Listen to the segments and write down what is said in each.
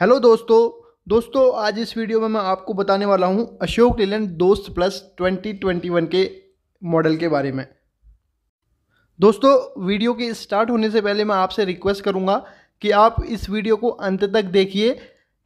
hello दोस्तों दोस्तों आज इस वीडियो में मैं आपको बताने वाला हूं अशोक लेलैंड दोस्त प्लस 2021 के मॉडल के बारे में दोस्तों वीडियो के स्टार्ट होने से पहले मैं आपसे रिक्वेस्ट करूंगा कि आप इस वीडियो को अंत तक देखिए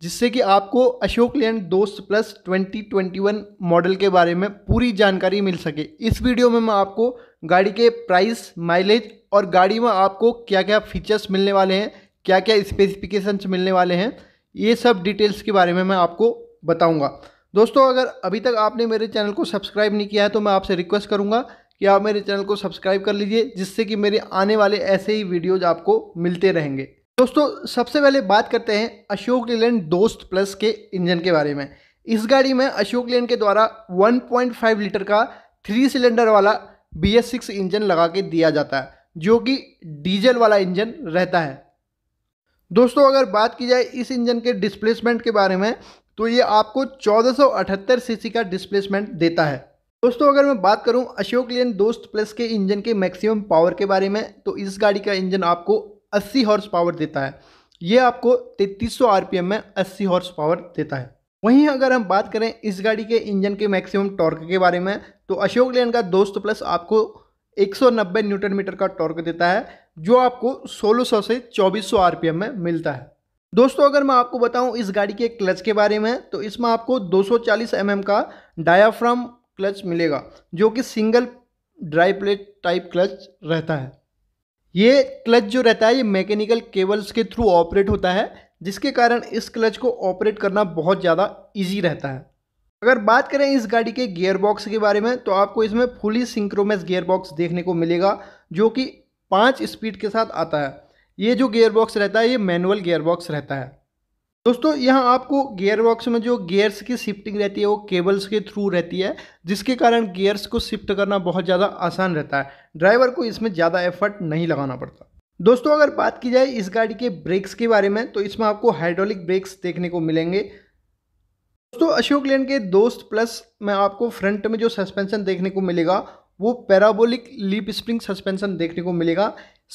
जिससे कि आपको अशोक लेलैंड दोस्त प्लस 2021 मॉडल के बारे में पूरी जानकारी मिल सके इस वीडियो में मैं आपको गाड़ी के प्राइस माइलेज और गाड़ी में आपको क्या क्या फीचर्स मिलने वाले हैं क्या क्या स्पेसिफिकेशंस मिलने वाले हैं ये सब डिटेल्स के बारे में मैं आपको बताऊँगा दोस्तों अगर अभी तक आपने मेरे चैनल को सब्सक्राइब नहीं किया है तो मैं आपसे रिक्वेस्ट करूँगा कि आप मेरे चैनल को सब्सक्राइब कर लीजिए जिससे कि मेरे आने वाले ऐसे ही वीडियोज आपको मिलते रहेंगे दोस्तों सबसे पहले बात करते हैं अशोक लेलैंड दोस्त प्लस के इंजन के बारे में इस गाड़ी में अशोक लेन के द्वारा 1.5 लीटर का थ्री सिलेंडर वाला बी इंजन लगा के दिया जाता है जो कि डीजल वाला इंजन रहता है दोस्तों अगर बात की जाए इस इंजन के डिस्प्लेसमेंट के बारे में तो ये आपको 1478 सीसी का डिस्प्लेसमेंट देता है दोस्तों अगर मैं बात करूं अशोक लेन दोस्त प्लस के इंजन के मैक्सिमम पावर के बारे में तो इस गाड़ी का इंजन आपको 80 हॉर्स पावर देता है ये आपको 3300 आरपीएम में 80 हॉर्स पावर देता है वहीं अगर हम बात करें इस गाड़ी के इंजन के मैक्सिमम टॉर्क के बारे में तो अशोक लेन का दोस्त प्लस आपको एक न्यूटन मीटर का टॉर्क देता है जो आपको 1600 से 2400 आरपीएम में मिलता है दोस्तों अगर मैं आपको बताऊं इस गाड़ी के क्लच के बारे में तो इसमें आपको 240 mm का डायाफ्राम क्लच मिलेगा जो कि single dry plate type clutch रहता है ये क्लच जो रहता है ये मैकेनिकल केबल्स के थ्रू ऑपरेट होता है जिसके कारण इस क्लच को ऑपरेट करना बहुत ज़्यादा ईजी रहता है अगर बात करें इस गाड़ी के गियर बॉक्स के बारे में तो आपको इसमें फुली सिंक्रोमस गियरबॉक्स देखने को मिलेगा जो कि पाँच स्पीड के साथ आता है ये जो गेयर बॉक्स रहता है ये मैनुअल गेयर बॉक्स रहता है दोस्तों यहाँ आपको गियर बॉक्स में जो गियर्स की शिफ्टिंग रहती है वो केबल्स के थ्रू रहती है जिसके कारण गियर्स को शिफ्ट करना बहुत ज़्यादा आसान रहता है ड्राइवर को इसमें ज़्यादा एफर्ट नहीं लगाना पड़ता दोस्तों अगर बात की जाए इस गाड़ी के ब्रेक्स के बारे में तो इसमें आपको हाइड्रोलिक ब्रेक्स देखने को मिलेंगे दोस्तों अशोक लेन के दोस्त प्लस में आपको फ्रंट में जो सस्पेंशन देखने को मिलेगा वो पैराबोलिक लीप स्प्रिंग सस्पेंशन देखने को मिलेगा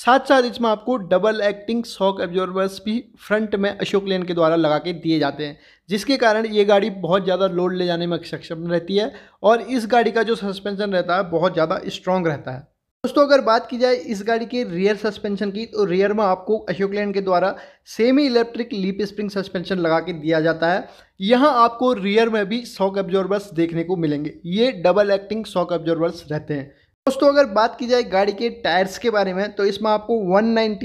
साथ साथ इसमें आपको डबल एक्टिंग शॉक एब्जॉर्बर्स भी फ्रंट में अशोक लेन के द्वारा लगा के दिए जाते हैं जिसके कारण ये गाड़ी बहुत ज़्यादा लोड ले जाने में सक्षम रहती है और इस गाड़ी का जो सस्पेंशन रहता है बहुत ज़्यादा स्ट्रॉन्ग रहता है दोस्तों अगर बात की जाए इस गाड़ी के रियर सस्पेंशन की तो रियर में आपको अशोक लैंड के द्वारा semi electric leaf spring suspension लगा के दिया जाता है यहाँ आपको रियर में भी शॉक एब्जॉर्बर्स देखने को मिलेंगे ये डबल एक्टिंग शॉक एब्जॉर्बर्स रहते हैं दोस्तों अगर बात की जाए गाड़ी के टायर्स के बारे में तो इसमें आपको वन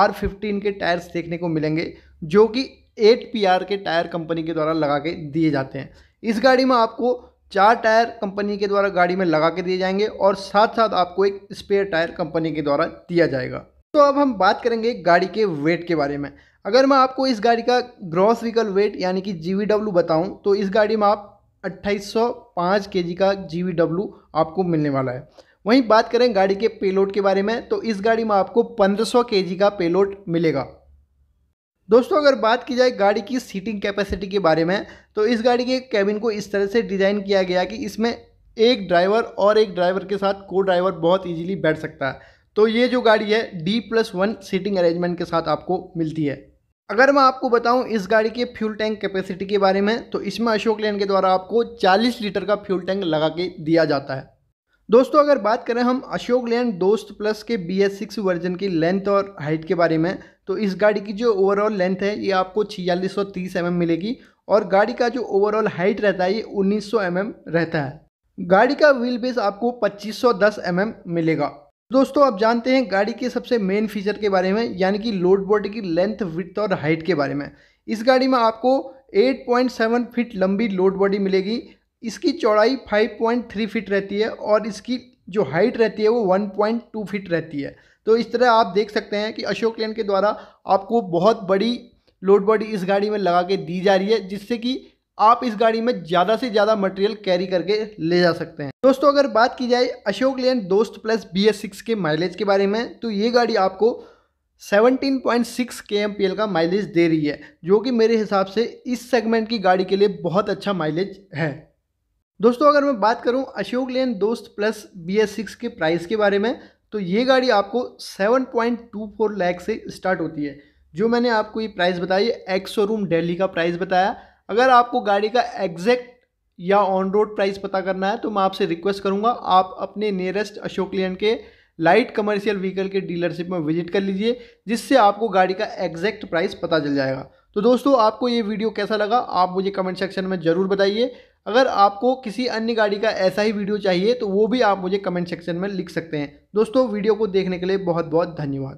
आर फिफ्टीन के टायर्स देखने को मिलेंगे जो कि एट पी के टायर कंपनी के द्वारा लगा के दिए जाते हैं इस गाड़ी में आपको चार टायर कंपनी के द्वारा गाड़ी में लगा के दिए जाएंगे और साथ साथ आपको एक स्पेयर टायर कंपनी के द्वारा दिया जाएगा तो अब हम बात करेंगे गाड़ी के वेट के बारे में अगर मैं आपको इस गाड़ी का ग्रॉस व्हीकल वेट यानी कि जी बताऊं तो इस गाड़ी में आप 2805 केजी का जी आपको मिलने वाला है वहीं बात करें गाड़ी के पेलोड के बारे में तो इस गाड़ी में आपको 1500 सौ का पेलोड मिलेगा दोस्तों अगर बात की जाए गाड़ी की सीटिंग कैपेसिटी के बारे में तो इस गाड़ी के कैबिन को इस तरह से डिज़ाइन किया गया कि इसमें एक ड्राइवर और एक ड्राइवर के साथ को ड्राइवर बहुत इजीली बैठ सकता है तो ये जो गाड़ी है D plus one seating arrangement के साथ आपको मिलती है अगर मैं आपको बताऊं इस गाड़ी के फ्यूल टैंक कैपेसिटी के बारे में तो इसमें अशोक लेन के द्वारा आपको 40 लीटर का फ्यूल टैंक लगा के दिया जाता है दोस्तों अगर बात करें हम अशोक लेन दोस्त प्लस के बी एस सिक्स वर्जन की लेंथ और हाइट के बारे में तो इस गाड़ी की जो ओवरऑल लेंथ है ये आपको छियालीस सौ mm मिलेगी और गाड़ी का जो ओवरऑल हाइट रहता है ये 1900 mm रहता है गाड़ी का व्हील बेस आपको 2510 mm मिलेगा दोस्तों आप जानते हैं गाड़ी के सबसे मेन फीचर के बारे में यानी कि लोड बॉडी की लेंथ विथ और हाइट के बारे में इस गाड़ी में आपको 8.7 फीट लंबी लोड बॉडी मिलेगी इसकी चौड़ाई 5.3 फीट रहती है और इसकी जो हाइट रहती है वो 1.2 फीट रहती है तो इस तरह आप देख सकते हैं कि अशोक लेन के द्वारा आपको बहुत बड़ी लोड बॉडी इस गाड़ी में लगा के दी जा रही है जिससे कि आप इस गाड़ी में ज़्यादा से ज़्यादा मटेरियल कैरी करके ले जा सकते हैं दोस्तों अगर बात की जाए Ashok Leyland Dost plus B S six के माइलेज के बारे में तो ये गाड़ी आपको 17.6 एल का माइलेज दे रही है जो कि मेरे हिसाब से इस सेगमेंट की गाड़ी के लिए बहुत अच्छा माइलेज है दोस्तों अगर मैं बात करूं Ashok Leyland Dost plus B S six के प्राइस के बारे में तो ये गाड़ी आपको 7.24 लाख से स्टार्ट होती है जो मैंने आपको ये प्राइस बताई एक्स शोरूम डेली का प्राइस बताया अगर आपको गाड़ी का एग्जैक्ट या ऑन रोड प्राइस पता करना है तो मैं आपसे रिक्वेस्ट करूँगा आप अपने नियरेस्ट अशोक लेन के लाइट कमर्शियल व्हीकल के डीलरशिप में विजिट कर लीजिए जिससे आपको गाड़ी का एग्जैक्ट प्राइस पता चल जाएगा तो दोस्तों आपको ये वीडियो कैसा लगा आप मुझे कमेंट सेक्शन में ज़रूर बताइए अगर आपको किसी अन्य गाड़ी का ऐसा ही वीडियो चाहिए तो वो भी आप मुझे कमेंट सेक्शन में लिख सकते हैं दोस्तों वीडियो को देखने के लिए बहुत बहुत धन्यवाद